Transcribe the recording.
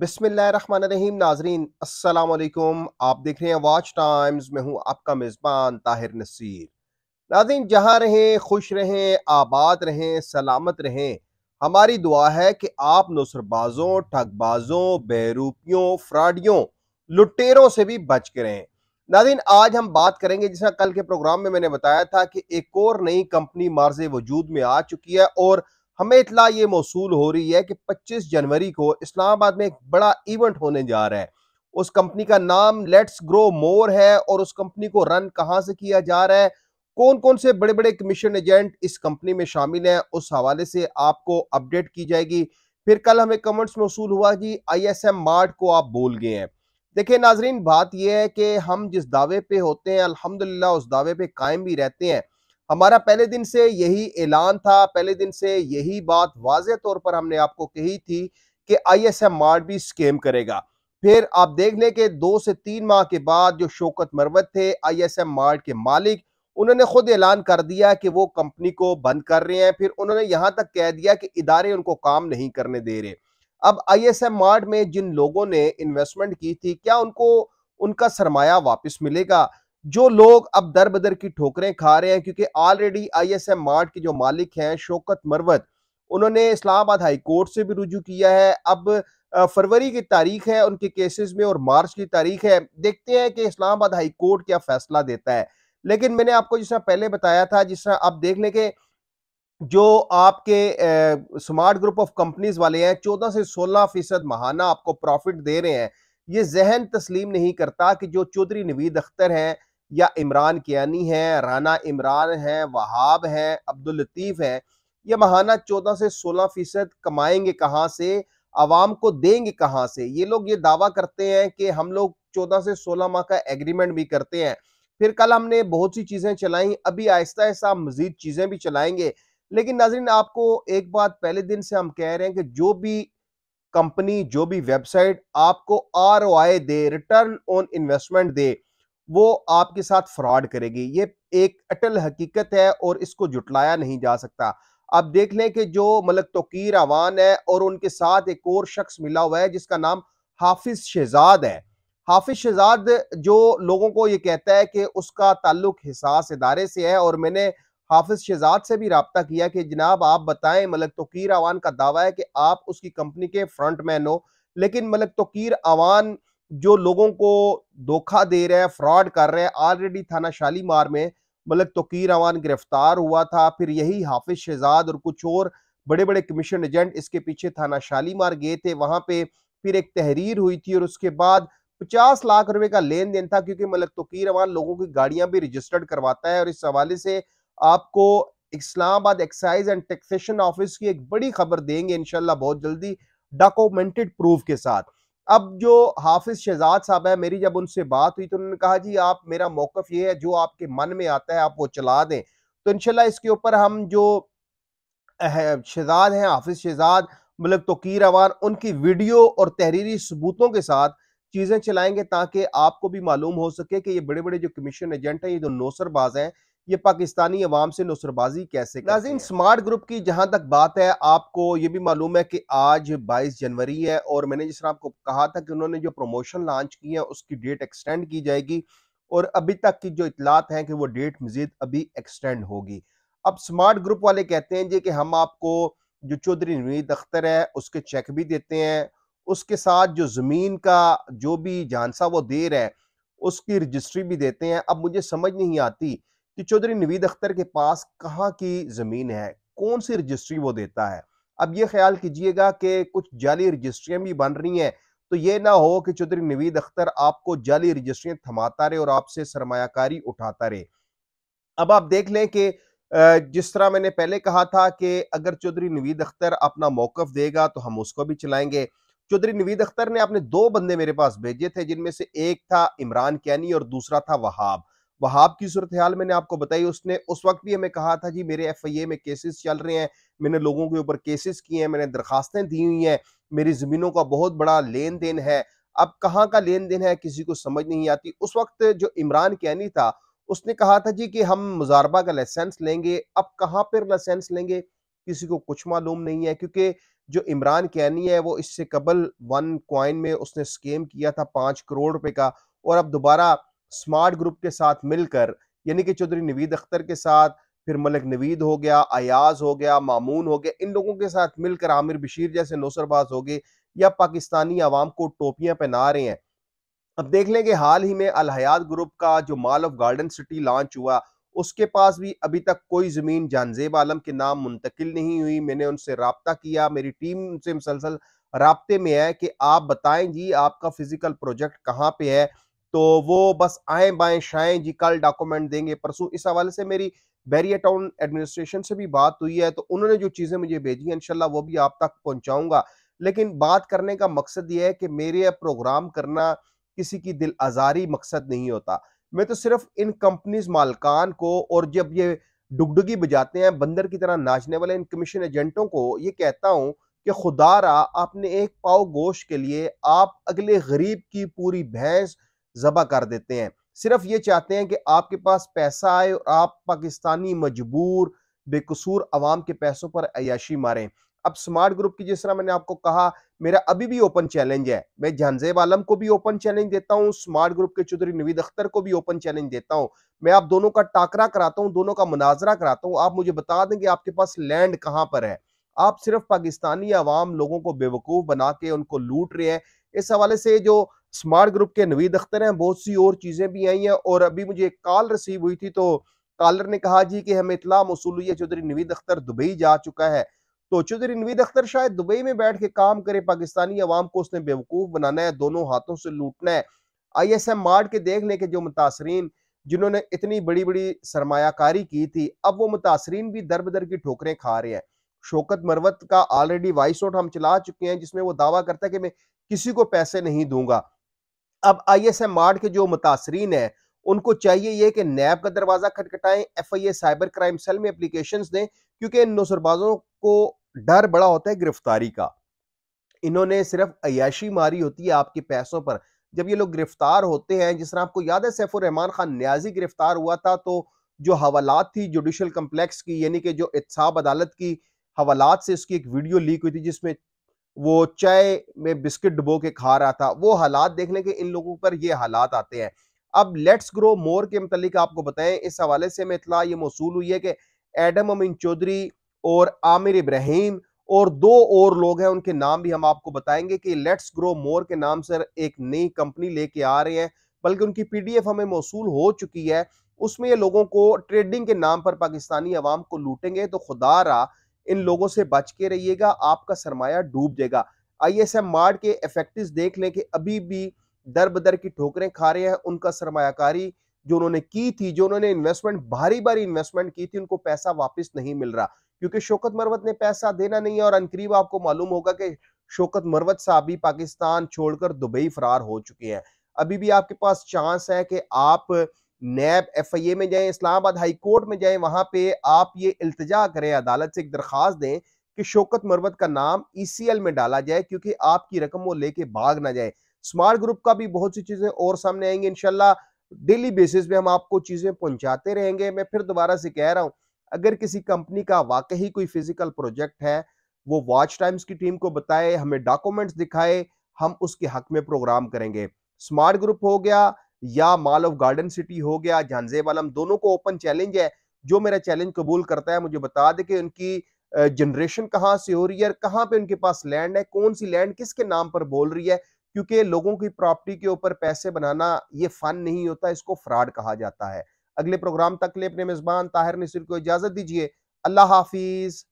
बिसमीम नाजरीन असलकुम आप देख रहे हैं वॉच टाइम्स मैं हूँ आपका मेज़बान ताहिर नसीर नाजरीन जहाँ रहें खुश रहें आबाद रहें सलामत रहें हमारी दुआ है कि आप नुसरबाजों ठगबाजों बेरूपियों फ्राडियों लुटेरों से भी बच के रहें नादिन आज हम बात करेंगे जिस कल के प्रोग्राम में मैंने बताया था कि एक और नई कंपनी मार्ज वजूद में आ चुकी है और हमें इतला ये मौसू हो रही है कि 25 जनवरी को इस्लामाबाद में एक बड़ा इवेंट होने जा रहा है उस कंपनी का नाम लेट्स ग्रो मोर है और उस कंपनी को रन कहाँ से किया जा रहा है कौन कौन से बड़े बड़े कमीशन एजेंट इस कंपनी में शामिल हैं उस हवाले से आपको अपडेट की जाएगी फिर कल हमें कमेंट्स मौसू हुआ कि आई एस एम मार्ट को आप बोल गए हैं देखिए नाजरीन बात यह है कि हम जिस दावे पे होते हैं अल्हम्दुलिल्लाह उस दावे पे कायम भी रहते हैं हमारा पहले दिन से यही ऐलान था पहले दिन से यही बात वाज तौर पर हमने आपको कही थी कि आई एस एम मार्ट भी स्कैम करेगा फिर आप देख लें कि दो से तीन माह के बाद जो शोकत मरवत थे आई एस एम मार्ट के मालिक उन्होंने खुद ऐलान कर दिया कि वो कंपनी को बंद कर रहे हैं फिर उन्होंने यहाँ तक कह दिया कि इदारे उनको काम नहीं करने दे रहे अब आई एस एम मार्ट में जिन लोगों ने इन्वेस्टमेंट की थी क्या उनको उनका सरमाया वापस मिलेगा जो लोग अब दर बदर की ठोकरें खा रहे हैं क्योंकि already I S M mart के जो मालिक हैं शोकत मरवत उन्होंने इस्लामाबाद हाई कोर्ट से भी रुजू किया है अब फरवरी की तारीख है उनके केसेस में और मार्च की तारीख है देखते हैं कि इस्लामाबाद हाई कोर्ट क्या फैसला देता है लेकिन मैंने आपको जिस पहले बताया था जिस आप देख लें कि जो आपके स्मार्ट ग्रुप ऑफ कंपनीज वाले हैं चौदह से सोलह फीसद महाना आपको प्रॉफिट दे रहे हैं ये जहन तस्लीम नहीं करता कि जो चौधरी नवीद अख्तर हैं या इमरान कियानी हैं राना इमरान हैं वहाब हैं अब्दुल लतीफ़ हैं ये महाना चौदह से सोलह फीसद कमाएंगे कहाँ से आवाम को देंगे कहाँ से ये लोग ये दावा करते हैं कि हम लोग चौदह से सोलह माह का एग्रीमेंट भी करते हैं फिर कल हमने बहुत सी चीज़ें चलाई अभी आहिस्ता आहिस्ता मजीद चीज़ें भी चलाएंगे लेकिन नाजरीन आपको एक बात पहले दिन से हम कह रहे हैं कि जो भी कंपनी जो भी वेबसाइट आपको आर दे रिटर्न ऑन इन्वेस्टमेंट दे वो आपके साथ फ्रॉड करेगी ये एक अटल हकीकत है और इसको जुटलाया नहीं जा सकता अब देख लें कि जो मलक तोकीर अवान है और उनके साथ एक और शख्स मिला हुआ है जिसका नाम हाफिज शहजाद है हाफिज शहजाद जो लोगों को ये कहता है कि उसका ताल्लुक हिसास इदारे से है और मैंने हाफिज शहजाद से भी रबता किया कि जनाब आप बताएं मलक तोकीर अवान का दावा है कि आप उसकी कंपनी के फ्रंट मैन हो लेकिन मलक तोकीर अवान जो लोगों को धोखा दे रहा है फ्रॉड कर रहे हैं ऑलरेडी थाना शालीमार में मलक मतलब तोकीर अवान गिरफ्तार हुआ था फिर यही हाफिज शहजाद और कुछ और बड़े बड़े कमीशन एजेंट इसके पीछे थाना शालीमार गए थे वहां पे फिर एक तहरीर हुई थी और उसके बाद 50 लाख रुपए का लेन देन था क्योंकि मलक मतलब तोकीर अवान लोगों की गाड़ियां भी रजिस्टर्ड करवाता है और इस हवाले से आपको Islamabad excise and taxation office की एक बड़ी खबर देंगे इनशाला बहुत जल्दी डॉक्यूमेंटेड प्रूफ के साथ अब जो हाफिज शहजाद साहब है मेरी जब उनसे बात हुई तो उन्होंने कहा जी आप मेरा मौकफ ये है जो आपके मन में आता है आप वो चला दें तो इनशाला इसके ऊपर हम जो शहजाद हैं हाफिज शहजाद मतलब तोकीर अवान उनकी वीडियो और तहरीरी सबूतों के साथ चीज़ें चलाएंगे ताकि आपको भी मालूम हो सके कि ये बड़े बड़े जो कमीशन एजेंट हैं ये जो नौसरबाज हैं ये पाकिस्तानी अवाम से नुसरबाजी कैसे नाजिन स्मार्ट ग्रुप की जहाँ तक बात है आपको ये भी मालूम है कि आज 22 जनवरी है और मैंने जिस तरह आपको कहा था कि उन्होंने जो प्रमोशन लॉन्च की है उसकी डेट एक्सटेंड की जाएगी और अभी तक की जो इतलात हैं कि वो डेट मजीद अभी एक्सटेंड होगी अब स्मार्ट ग्रुप वाले कहते हैं जी कि हम आपको जो चौधरी नवीद अख्तर है उसके चेक भी देते हैं उसके साथ जो ज़मीन का जो भी जानसा वो दे है उसकी रजिस्ट्री भी देते हैं अब मुझे समझ नहीं आती कि चौधरी नवीद अख्तर के पास कहाँ की ज़मीन है कौन सी रजिस्ट्री वो देता है अब ये ख्याल कीजिएगा कि कुछ जाली रजिस्ट्रियाँ भी बन रही हैं तो ये ना हो कि चौधरी नवीद अख्तर आपको जाली रजिस्ट्रियाँ थमाता रहे और आपसे सरमाकारी उठाता रहे अब आप देख लें कि जिस तरह मैंने पहले कहा था कि अगर चौधरी नवीद अख्तर अपना मौकफ देगा तो हम उसको भी चलाएंगे चौधरी नवीद अख्तर ने अपने दो बंदे मेरे पास भेजे थे जिनमें से एक था इमरान कैनी और दूसरा था वहाब वहाब की सूरत हाल मैंने आपको बताई उसने उस वक्त भी हमें कहा था जी मेरे एफ आई ए में केसेस चल रहे हैं मैंने लोगों के ऊपर केसेस किए हैं मैंने दरखास्तें दी हुई हैं मेरी ज़मीनों का बहुत बड़ा लेन देन है अब कहाँ का लेन देन है किसी को समझ नहीं आती उस वक्त जो इमरान कैनी था उसने कहा था जी कि हम मुजारबा का लाइसेंस लेंगे अब कहाँ पर लाइसेंस लेंगे किसी को कुछ मालूम नहीं है क्योंकि जो इमरान कैनी है वो इससे कबल वन क्वाइन में उसने स्केम किया था पाँच करोड़ रुपये का और अब दोबारा स्मार्ट ग्रुप के साथ मिलकर यानी कि चौधरी नवीद अख्तर के साथ फिर मलिक नवीद हो गया अयाज हो गया मामून हो गया इन लोगों के साथ मिलकर आमिर बशीर जैसे नौसरबाज हो गए या पाकिस्तानी आवाम को टोपियां पहना रहे हैं अब देख लें कि हाल ही में अलहयात ग्रुप का जो mall of garden city launch हुआ उसके पास भी अभी तक कोई ज़मीन जानजेब आलम के नाम मुंतकिल नहीं हुई मैंने उनसे रबता किया मेरी टीम उनसे मुसलसल रबते में है कि आप बताएं जी आपका फिजिकल प्रोजेक्ट कहाँ पे है तो वो बस आए बाएं शाएं जी कल डॉक्यूमेंट देंगे परसों इस हवाले से मेरी बैरिया टाउन एडमिनिस्ट्रेशन से भी बात हुई है तो उन्होंने जो चीज़ें मुझे भेजी हैं इनशाला वो भी आप तक पहुंचाऊंगा लेकिन बात करने का मकसद ये है कि मेरे प्रोग्राम करना किसी की दिल आज़ारी मकसद नहीं होता मैं तो सिर्फ इन कंपनीज मालकान को और जब ये डुगडुगी बजाते हैं बंदर की तरह नाचने वाले इन कमीशन एजेंटों को ये कहता हूँ कि खुदारा आपने एक पाव गोश के लिए आप अगले गरीब की पूरी भैंस ज़बा कर देते हैं सिर्फ ये चाहते हैं कि आपके पास पैसा आए और आप पाकिस्तानी मजबूर बेकसूर आवाम के पैसों पर अयाशी मारें अब स्मार्ट ग्रुप की जिस तरह मैंने आपको कहा मेरा अभी भी ओपन चैलेंज है मैं जानजेब आलम को भी ओपन चैलेंज देता हूँ स्मार्ट ग्रुप के चौधरी नवीद अख्तर को भी ओपन चैलेंज देता हूँ मैं आप दोनों का टाकरा कराता हूँ दोनों का मुनाजरा कराता हूँ आप मुझे बता दें कि आपके पास लैंड कहाँ पर है आप सिर्फ पाकिस्तानी आवाम लोगों को बेवकूफ़ बना के उनको लूट रहे हैं इस हवाले से जो स्मार्ट ग्रुप के नवीद अख्तर हैं बहुत सी और चीज़ें भी आई हैं और अभी मुझे एक कॉल रिसीव हुई थी तो कॉलर ने कहा जी कि हमें इतला मौसू हुई है चौधरी नवीद अख्तर दुबई जा चुका है तो चौधरी नवीद अख्तर शायद दुबई में बैठ के काम करे पाकिस्तानी अवाम को उसने बेवकूफ़ बनाना है दोनों हाथों से लूटना है आई एस एम मार्ट के देख लें कि जो मुतासरीन जिन्होंने इतनी बड़ी बड़ी सरमाकारी की थी अब वो मुतासरीन भी दर बदर की ठोकरें खा रहे हैं शोकत मरवत का ऑलरेडी वाइस आउट हम चला चुके हैं जिसमें वो दावा करता है कि मैं किसी को पैसे नहीं दूंगा अब आई एस एम आर्ट के जो मुतासरीन है उनको चाहिए ये कि नैब का दरवाज़ा खटखटाएं F I A cyber crime cell में अप्लीकेशन दें क्योंकि इन नौसरबाजों को डर बड़ा होता है गिरफ्तारी का इन्होंने सिर्फ अयाशी मारी होती है आपके पैसों पर जब ये लोग गिरफ्तार होते हैं जिस तरह आपको याद है सैफुर रहमान खान न्याजी गिरफ्तार हुआ था तो जो हवालात थी जुडिशल कम्प्लेक्स की यानी कि जो इतसाब अदालत की हवालात से उसकी एक वीडियो लीक हुई थी जिसमें वो चाय में बिस्किट डुबो के खा रहा था वो हालात देख लें कि इन लोगों पर ये हालात आते हैं अब लेट्स ग्रो मोर के मतलब आपको बताएं इस हवाले से हमें इतला ये मौसू हुई है कि एडम अमीन चौधरी और आमिर इब्राहिम और दो और लोग हैं उनके नाम भी हम आपको बताएंगे कि लेट्स ग्रो मोर के नाम से एक नई कंपनी लेके आ रहे हैं बल्कि उनकी पीडीएफ हमें मौसू हो चुकी है उसमें ये लोगों को ट्रेडिंग के नाम पर पाकिस्तानी अवाम को लूटेंगे तो खुदा रहा इन लोगों से बच के रहिएगा आपका सरमाया डूब जाएगा आई एस एम मार्ड के इफेक्टिव देख लें कि अभी भी दर बदर की ठोकरें खा रहे हैं उनका सरमायाकारी जो उन्होंने की थी जो उन्होंने इन्वेस्टमेंट भारी भारी इन्वेस्टमेंट की थी उनको पैसा वापस नहीं मिल रहा क्योंकि शोकत मरवत ने पैसा देना नहीं है और अनकरीब आपको मालूम होगा कि शोकत मरवत साहब भी पाकिस्तान छोड़कर दुबई फरार हो चुके हैं अभी भी आपके पास चांस है कि आप नैब एफ आई ए में जाएं इस्लामाबाद हाई कोर्ट में जाएं वहां पे आप ये इल्तजा करें अदालत से एक दरख्वास्त दें कि शोकत मरवत का नाम ई सी एल में डाला जाए क्योंकि आपकी रकम वो लेके भाग ना जाए स्मार्ट ग्रुप का भी बहुत सी चीज़ें और सामने आएंगी इनशाला डेली बेसिस पे हम आपको चीज़ें पहुंचाते रहेंगे मैं फिर दोबारा से कह रहा हूँ अगर किसी कंपनी का वाकई कोई फिजिकल प्रोजेक्ट है वो वॉच टाइम्स की टीम को बताए हमें डॉक्यूमेंट्स दिखाए हम उसके हक में प्रोग्राम करेंगे स्मार्ट ग्रुप हो गया या माल ऑफ गार्डन सिटी हो गया झांजेब आलम दोनों को ओपन चैलेंज है जो मेरा चैलेंज कबूल करता है मुझे बता दे कि उनकी जनरेशन कहाँ से हो रही है कहाँ पे उनके पास लैंड है कौन सी लैंड किसके नाम पर बोल रही है क्योंकि लोगों की प्रॉपर्टी के ऊपर पैसे बनाना ये फन नहीं होता इसको फ्रॉड कहा जाता है अगले प्रोग्राम तक ले अपने मेजबान ताहिर नसीर को इजाजत दीजिए अल्लाह हाफिज़